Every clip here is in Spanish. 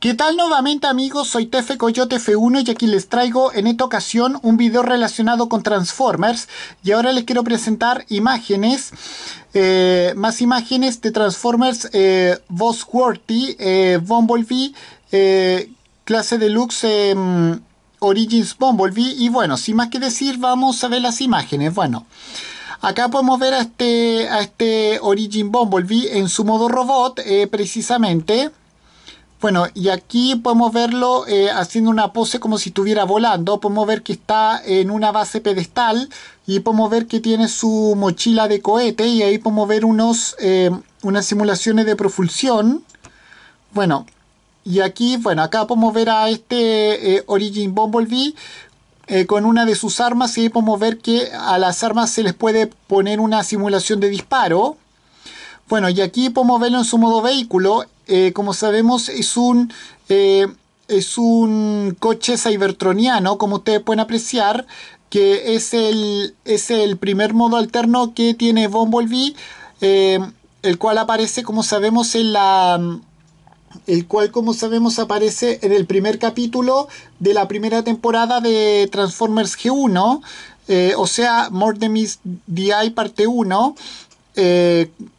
¿Qué tal nuevamente amigos? Soy Tefe Coyote F1 y aquí les traigo en esta ocasión un video relacionado con Transformers y ahora les quiero presentar imágenes, eh, más imágenes de Transformers eh, eh Bumblebee, eh, clase deluxe em, Origins Bumblebee y bueno, sin más que decir vamos a ver las imágenes, bueno... Acá podemos ver a este, a este Origin Bumblebee en su modo robot, precisamente. Bueno, y aquí podemos verlo eh, haciendo una pose como si estuviera volando. Podemos ver que está en una base pedestal y podemos ver que tiene su mochila de cohete y ahí podemos ver unos, eh, unas simulaciones de propulsión. Bueno, y aquí, bueno, acá podemos ver a este eh, Origin Bumblebee con una de sus armas y ahí podemos ver que a las armas se les puede poner una simulación de disparo. Bueno, y aquí podemos verlo en su modo vehículo. Eh, como sabemos, es un, eh, es un coche cybertroniano, como ustedes pueden apreciar, que es el, es el primer modo alterno que tiene Bumblebee, eh, el cual aparece, como sabemos, en la... El cual, como sabemos, aparece en el primer capítulo de la primera temporada de Transformers G1, o sea, More Than the parte 1,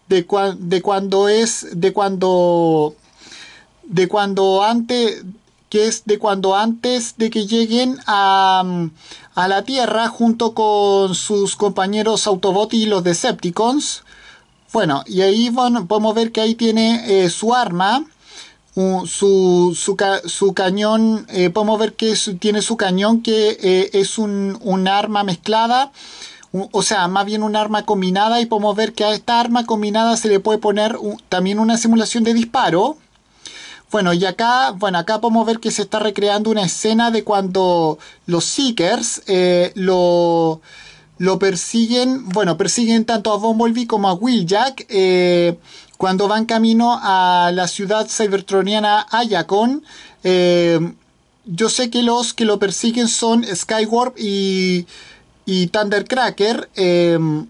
de, de cuando es, de cuando, de cuando antes, que es de cuando antes de que lleguen a, a la Tierra junto con sus compañeros Autobots y los Decepticons. Bueno, y ahí podemos ver que ahí tiene eh, su arma, su, cañón, eh, podemos ver que tiene su cañón que eh, es un, un arma mezclada o sea, más bien un arma combinada y podemos ver que a esta arma combinada se le puede poner también una simulación de disparo. Bueno, y acá, bueno, acá podemos ver que se está recreando una escena de cuando los Seekers eh, lo, lo, persiguen, bueno, persiguen tanto a Bumblebee como a Wheeljack eh, cuando van camino a la ciudad cybertroniana Ayacon. Eh, yo sé que los que lo persiguen son Skywarp y y Thundercracker, em,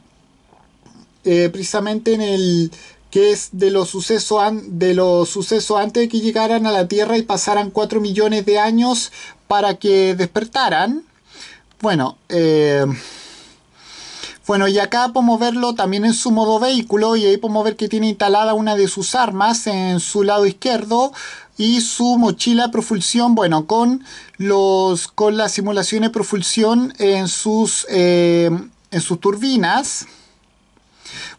eh, precisamente en el que es de los sucesos de sucesos antes de que llegaran a la Tierra y pasaran 4 millones de años para que despertaran. Bueno, em, bueno, y acá podemos verlo también en su modo vehículo y ahí podemos ver que tiene instalada una de sus armas en su lado izquierdo y su mochila Profulsión, bueno, con, los, con las simulaciones Profulsión en sus, eh, en sus turbinas.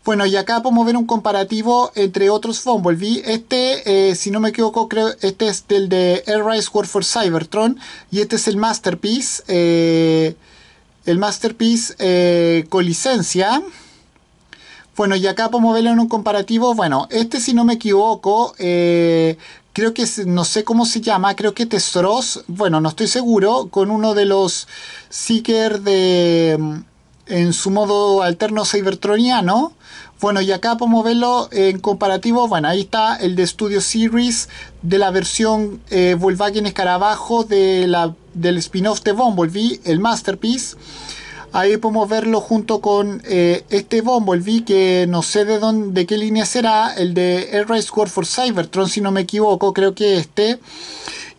Bueno, y acá podemos ver un comparativo entre otros Bumblebee. Este, eh, si no me equivoco, creo este es del de Air Rise War for Cybertron. Y este es el Masterpiece. Eh, el Masterpiece con licencia. Bueno, y acá podemos verlo en un comparativo. Bueno, este si no me equivoco, eh, creo que no sé cómo se llama, creo que Testros, bueno, no estoy seguro, con uno de los Seeker de mm, en su modo alterno cybertroniano. Bueno, y acá podemos verlo en comparativo. Bueno, ahí está el de Studio Series de la versión eh, Volkswagen Escarabajo de la, del spin-off de Bumblebee, el Masterpiece. Ahí podemos verlo junto con eh, este Bumblebee, que no sé de dónde, qué línea será, el de Air War for Cybertron, si no me equivoco, creo que este.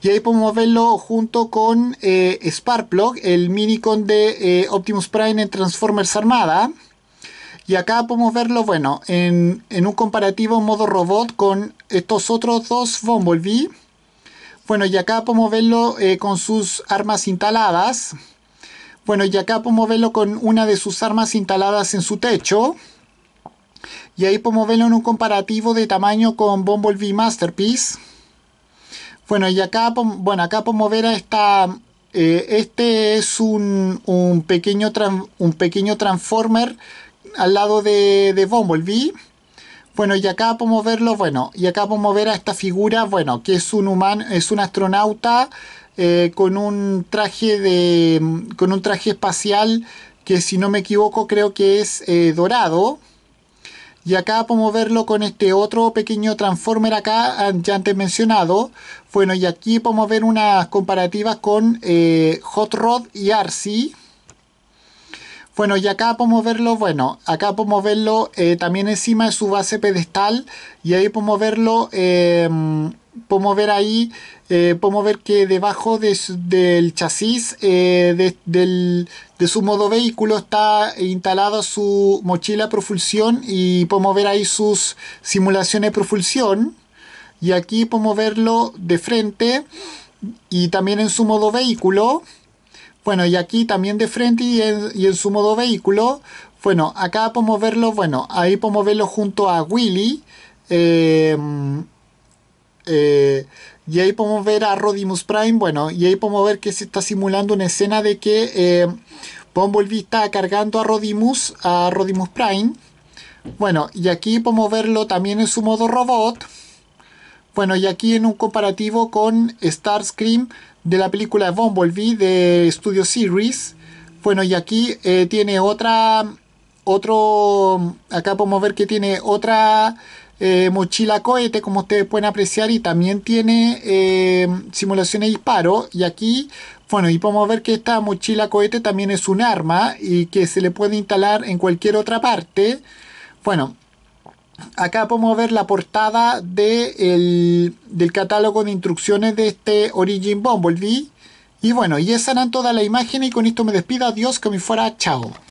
Y ahí podemos verlo junto con eh, Sparkplug, el minicon de eh, Optimus Prime en Transformers Armada. Y acá podemos verlo, bueno, en, un comparativo modo robot con estos otros dos Bumblebee. Bueno, y acá podemos verlo eh, con sus armas instaladas. Bueno, y acá podemos verlo con una de sus armas instaladas en su techo. Y ahí podemos verlo en un comparativo de tamaño con Bumblebee Masterpiece. Bueno, y acá, bueno, acá podemos ver a esta... Eh, este es un, un pequeño un pequeño transformer al lado de, de Bumblebee. Bueno, y acá podemos verlo, bueno, y acá podemos ver a esta figura, bueno, que es un humano, es un astronauta eh, con un traje de con un traje espacial que si no me equivoco creo que es eh, dorado y acá podemos verlo con este otro pequeño transformer acá ya antes mencionado bueno y aquí podemos ver unas comparativas con eh, Hot Rod y Arcee bueno, y acá podemos verlo, bueno, acá podemos verlo también encima de su base pedestal y ahí podemos verlo em, podemos ver ahí, eh, podemos ver que debajo del chasis eh, de, su modo vehículo está instalada su mochila propulsión y podemos ver ahí sus simulaciones de propulsión. Y aquí podemos verlo de frente y también en su modo vehículo. Bueno, y aquí también de frente y en, su modo vehículo. Bueno, acá podemos verlo, bueno, ahí podemos verlo junto a Willy. Eh, eh, y ahí podemos ver a Rodimus Prime, bueno, y ahí podemos ver que se está simulando una escena de que eh, Bumblebee está cargando a Rodimus, a Rodimus Prime. Bueno, y aquí podemos verlo también en su modo robot. Bueno, y aquí en un comparativo con Starscream de la película Bumblebee de Studio Series. Bueno, y aquí eh, tiene otra... Otro... Acá podemos ver que tiene otra eh, mochila cohete, como ustedes pueden apreciar, y también tiene eh, simulaciones de disparo. Y aquí, bueno, y podemos ver que esta mochila cohete también es un arma y que se le puede instalar en cualquier otra parte. Bueno, acá podemos ver la portada del catálogo de instrucciones de este Origin Bumblebee. Y bueno, y esa eran todas las imágenes y con esto me despido. Adiós, que me fuera. Chao.